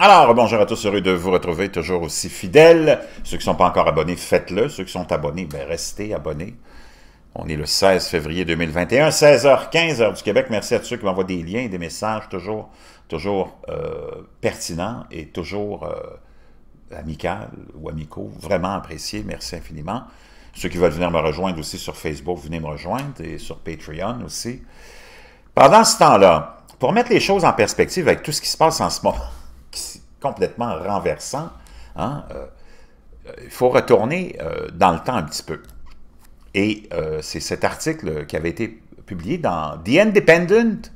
Alors, bonjour à tous, heureux de vous retrouver, toujours aussi fidèles. Ceux qui ne sont pas encore abonnés, faites-le. Ceux qui sont abonnés, ben, restez abonnés. On est le 16 février 2021, 16h15 du Québec. Merci à tous ceux qui m'envoient des liens, des messages toujours, toujours euh, pertinents et toujours euh, amical ou amicaux. Vraiment appréciés, merci infiniment. Ceux qui veulent venir me rejoindre aussi sur Facebook, venez me rejoindre et sur Patreon aussi. Pendant ce temps-là, pour mettre les choses en perspective avec tout ce qui se passe en ce moment, complètement renversant. Hein, euh, il faut retourner euh, dans le temps un petit peu. Et euh, c'est cet article qui avait été publié dans The Independent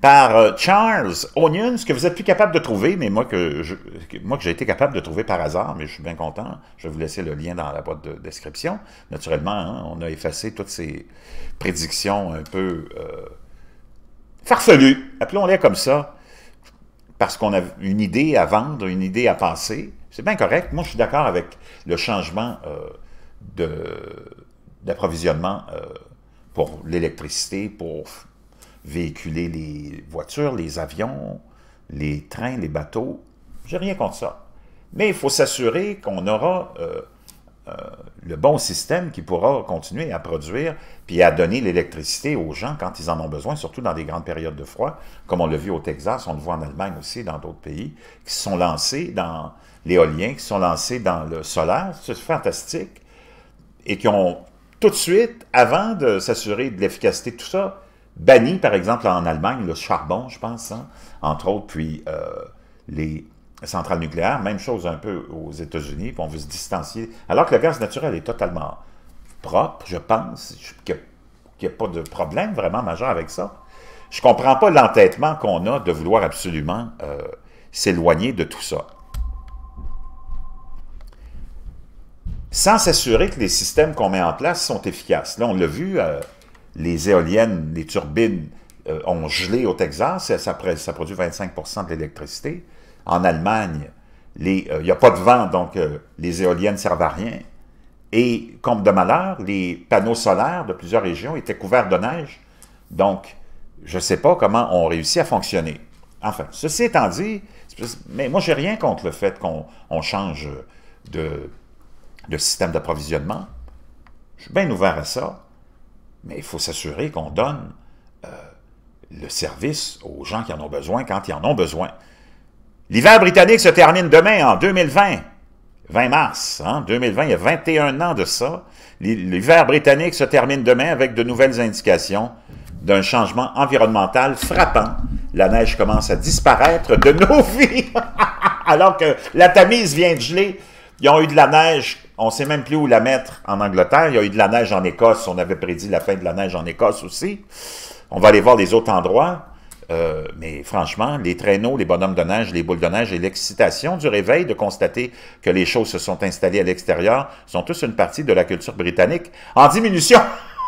par Charles Onions, que vous n'êtes plus capable de trouver, mais moi que, moi que j'ai été capable de trouver par hasard, mais je suis bien content. Je vais vous laisser le lien dans la boîte de description. Naturellement, hein, on a effacé toutes ces prédictions un peu farfelues, appelons-les comme ça, parce qu'on a une idée à vendre, une idée à penser. C'est bien correct. Moi, je suis d'accord avec le changement euh, d'approvisionnement euh, pour l'électricité, pour véhiculer les voitures, les avions, les trains, les bateaux. J'ai rien contre ça. Mais il faut s'assurer qu'on aura euh, euh, le bon système qui pourra continuer à produire puis à donner l'électricité aux gens quand ils en ont besoin, surtout dans des grandes périodes de froid, comme on le vu au Texas, on le voit en Allemagne aussi, dans d'autres pays, qui se sont lancés dans l'éolien, qui sont lancés dans le solaire, c'est fantastique, et qui ont tout de suite, avant de s'assurer de l'efficacité de tout ça, banni, par exemple, en Allemagne, le charbon, je pense, hein, entre autres, puis euh, les centrales nucléaire, même chose un peu aux États-Unis, on veut se distancier, alors que le gaz naturel est totalement propre, je pense, qu'il n'y a, pas de problème vraiment majeur avec ça. Je ne comprends pas l'entêtement qu'on a de vouloir absolument euh, s'éloigner de tout ça. Sans s'assurer que les systèmes qu'on met en place sont efficaces. Là, on l'a vu, euh, les éoliennes, les turbines euh, ont gelé au Texas, ça produit 25 de l'électricité en Allemagne, euh, il n'y a pas de vent, donc euh, les éoliennes ne servent à rien. Et, comme de malheur, les panneaux solaires de plusieurs régions étaient couverts de neige. Donc, je ne sais pas comment on réussit à fonctionner. Enfin, ceci étant dit, mais moi, n'ai rien contre le fait qu'on change de, système d'approvisionnement. Je suis bien ouvert à ça, mais il faut s'assurer qu'on donne euh, le service aux gens qui en ont besoin quand ils en ont besoin. L'hiver britannique se termine demain, en 2020. 20 mars, hein, 2020, il y a 21 ans de ça. L'hiver britannique se termine demain avec de nouvelles indications d'un changement environnemental frappant. La neige commence à disparaître de nos vies, alors que la Tamise vient de geler. Ils ont eu de la neige, on ne sait même plus où la mettre en Angleterre. Il y a eu de la neige en Écosse, on avait prédit la fin de la neige en Écosse aussi. On va aller voir les autres endroits. Euh, mais franchement, les traîneaux, les bonhommes de neige, les boules de neige et l'excitation du réveil de constater que les choses se sont installées à l'extérieur sont tous une partie de la culture britannique en diminution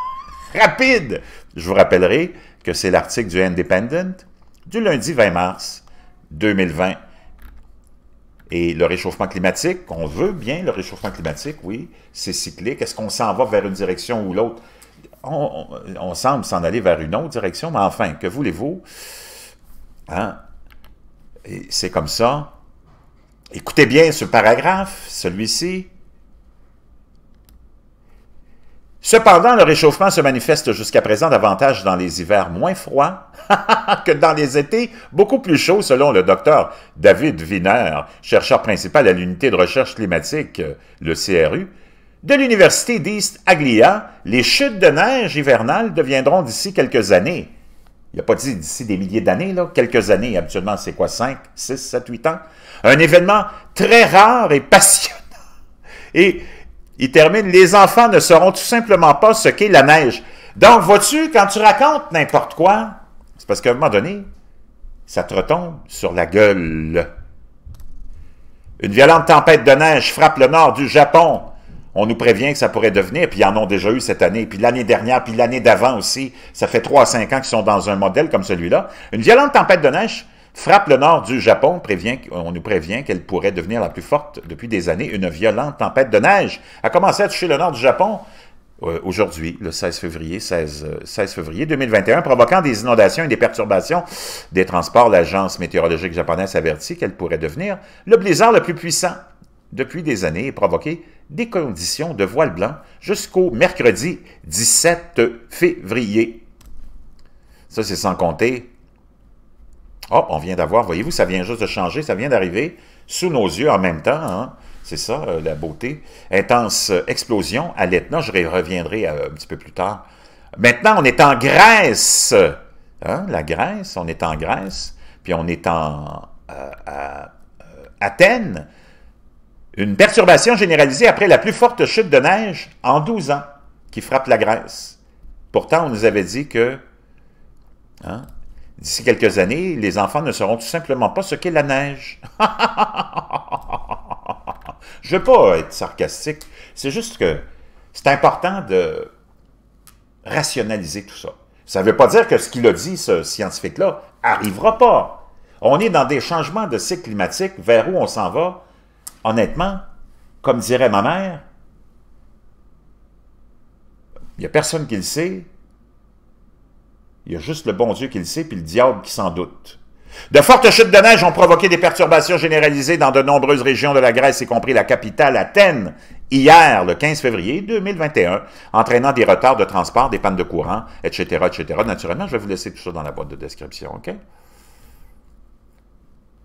rapide. Je vous rappellerai que c'est l'article du Independent du lundi 20 mars 2020. Et le réchauffement climatique, on veut bien le réchauffement climatique, oui, c'est cyclique. Est-ce qu'on s'en va vers une direction ou l'autre? on, semble s'en aller vers une autre direction, mais enfin, que voulez-vous? Hein? C'est comme ça. Écoutez bien ce paragraphe, celui-ci. Cependant, le réchauffement se manifeste jusqu'à présent davantage dans les hivers moins froids que dans les étés beaucoup plus chauds, selon le docteur David Wiener, chercheur principal à l'unité de recherche climatique, euh, le CRU, de l'université d'East Aglia, les chutes de neige hivernales deviendront d'ici quelques années. Il a pas dit d'ici des milliers d'années, là, quelques années, habituellement c'est quoi, 5, 6, 7, 8 ans. Un événement très rare et passionnant. Et il termine, les enfants ne sauront tout simplement pas ce qu'est la neige. Donc, vois-tu, quand tu racontes n'importe quoi, c'est parce qu'à un moment donné, ça te retombe sur la gueule. Une violente tempête de neige frappe le nord du Japon on nous prévient que ça pourrait devenir, puis ils en ont déjà eu cette année, puis l'année dernière, puis l'année d'avant aussi. Ça fait 3 à 5 ans qu'ils sont dans un modèle comme celui-là. Une violente tempête de neige frappe le nord du Japon, prévient, on nous prévient qu'elle pourrait devenir la plus forte depuis des années. Une violente tempête de neige a commencé à toucher le nord du Japon euh, aujourd'hui, le 16 février, 16, 16, euh, février 2021, provoquant des inondations et des perturbations des transports. L'agence météorologique japonaise avertit qu'elle pourrait devenir le blizzard le plus puissant depuis des années et provoquer des conditions de voile blanc jusqu'au mercredi 17 février. Ça, c'est sans compter. Oh, on vient d'avoir, voyez-vous, ça vient juste de changer, ça vient d'arriver sous nos yeux en même temps. Hein. C'est ça, euh, la beauté. Intense explosion à l'Etna, je reviendrai euh, un petit peu plus tard. Maintenant, on est en Grèce. Hein? La Grèce, on est en Grèce, puis on est en euh, Athènes. Une perturbation généralisée après la plus forte chute de neige en 12 ans qui frappe la Grèce. Pourtant, on nous avait dit que hein, d'ici quelques années, les enfants ne sauront tout simplement pas ce qu'est la neige. Je ne veux pas être sarcastique, c'est juste que c'est important de rationaliser tout ça. Ça ne veut pas dire que ce qu'il a dit, ce scientifique-là, arrivera pas. On est dans des changements de cycle climatique vers où on s'en va honnêtement, comme dirait ma mère, il n'y a personne qui le sait, il y a juste le bon Dieu qui le sait, puis le diable qui s'en doute. De fortes chutes de neige ont provoqué des perturbations généralisées dans de nombreuses régions de la Grèce, y compris la capitale Athènes, hier, le 15 février 2021, entraînant des retards de transport, des pannes de courant, etc., etc. Naturellement, je vais vous laisser tout ça dans la boîte de description, OK?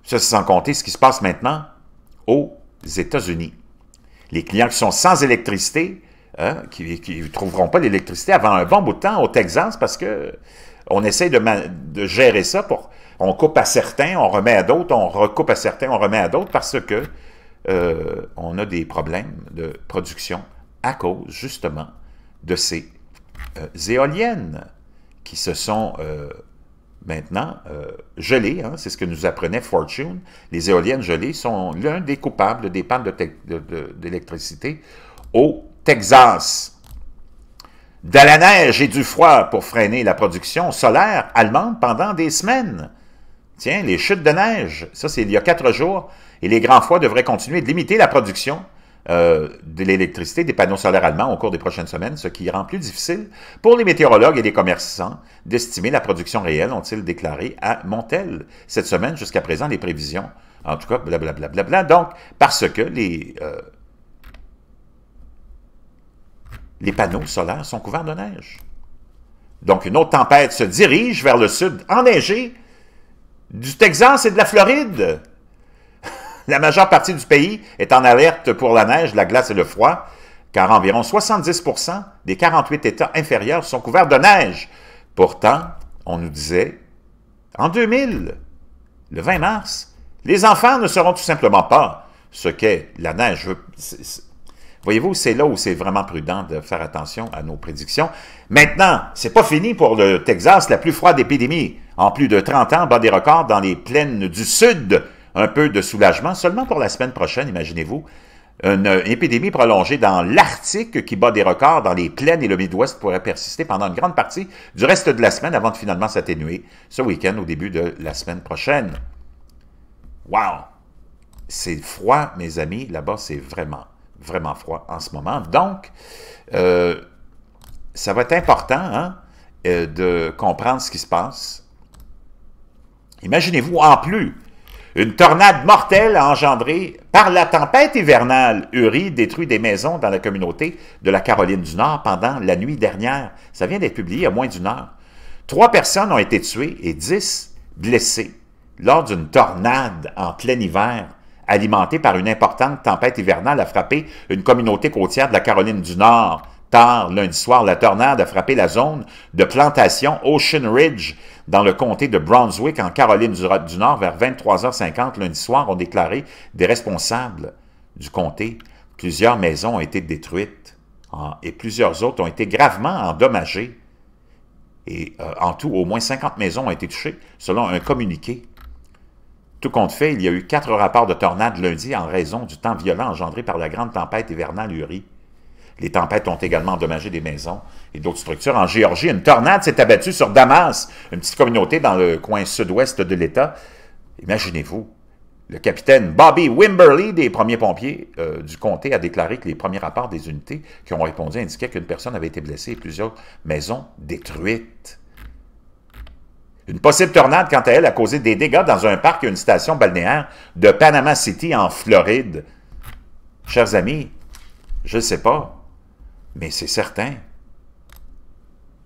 Ça, sans compter ce qui se passe maintenant au États-Unis. Les clients qui sont sans électricité, hein, qui ne trouveront pas l'électricité avant un bon bout de temps au Texas parce que on essaie de, gérer ça pour. On coupe à certains, on remet à d'autres, on recoupe à certains, on remet à d'autres parce que euh, on a des problèmes de production à cause justement de ces euh, éoliennes qui se sont euh, Maintenant, euh, gelé, hein, c'est ce que nous apprenait Fortune, les éoliennes gelées sont l'un des coupables des pannes d'électricité de au Texas. De la neige et du froid pour freiner la production solaire allemande pendant des semaines. Tiens, les chutes de neige, ça c'est il y a quatre jours, et les grands froids devraient continuer de limiter la production euh, de l'électricité des panneaux solaires allemands au cours des prochaines semaines, ce qui rend plus difficile pour les météorologues et les commerçants d'estimer la production réelle, ont-ils déclaré à Montel cette semaine. Jusqu'à présent, les prévisions, en tout cas, blablabla. donc, parce que les, euh, les panneaux solaires sont couverts de neige. Donc, une autre tempête se dirige vers le sud, enneigée, du Texas et de la Floride. La majeure partie du pays est en alerte pour la neige, la glace et le froid, car environ 70 des 48 États inférieurs sont couverts de neige. Pourtant, on nous disait, en 2000, le 20 mars, les enfants ne seront tout simplement pas ce qu'est la neige. Voyez-vous, c'est là où c'est vraiment prudent de faire attention à nos prédictions. Maintenant, c'est pas fini pour le Texas, la plus froide épidémie. En plus de 30 ans, bas des records dans les plaines du Sud un peu de soulagement, seulement pour la semaine prochaine, imaginez-vous, une euh, épidémie prolongée dans l'Arctique qui bat des records dans les plaines et le Midwest pourrait persister pendant une grande partie du reste de la semaine avant de finalement s'atténuer ce week-end au début de la semaine prochaine. Wow! C'est froid, mes amis. Là-bas, c'est vraiment, vraiment froid en ce moment. Donc, euh, ça va être important hein, euh, de comprendre ce qui se passe. Imaginez-vous en plus une tornade mortelle engendrée par la tempête hivernale Uri détruit des maisons dans la communauté de la Caroline du Nord pendant la nuit dernière. Ça vient d'être publié à moins d'une heure. Trois personnes ont été tuées et dix blessées lors d'une tornade en plein hiver alimentée par une importante tempête hivernale a frappé une communauté côtière de la Caroline du Nord Tard lundi soir, la tornade a frappé la zone de plantation Ocean Ridge dans le comté de Brunswick, en Caroline du Nord, vers 23h50 lundi soir, ont déclaré des responsables du comté. Plusieurs maisons ont été détruites et plusieurs autres ont été gravement endommagées. Et euh, en tout, au moins 50 maisons ont été touchées, selon un communiqué. Tout compte fait, il y a eu quatre rapports de tornades lundi en raison du temps violent engendré par la grande tempête hivernale Uri. Les tempêtes ont également endommagé des maisons et d'autres structures. En Géorgie, une tornade s'est abattue sur Damas, une petite communauté dans le coin sud-ouest de l'État. Imaginez-vous, le capitaine Bobby Wimberly des premiers pompiers euh, du comté a déclaré que les premiers rapports des unités qui ont répondu indiquaient qu'une personne avait été blessée et plusieurs maisons détruites. Une possible tornade, quant à elle, a causé des dégâts dans un parc et une station balnéaire de Panama City en Floride. Chers amis, je ne sais pas, mais c'est certain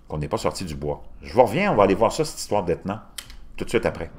qu'on n'est pas sorti du bois. Je reviens, on va aller voir ça, cette histoire d'Etna, tout de suite après.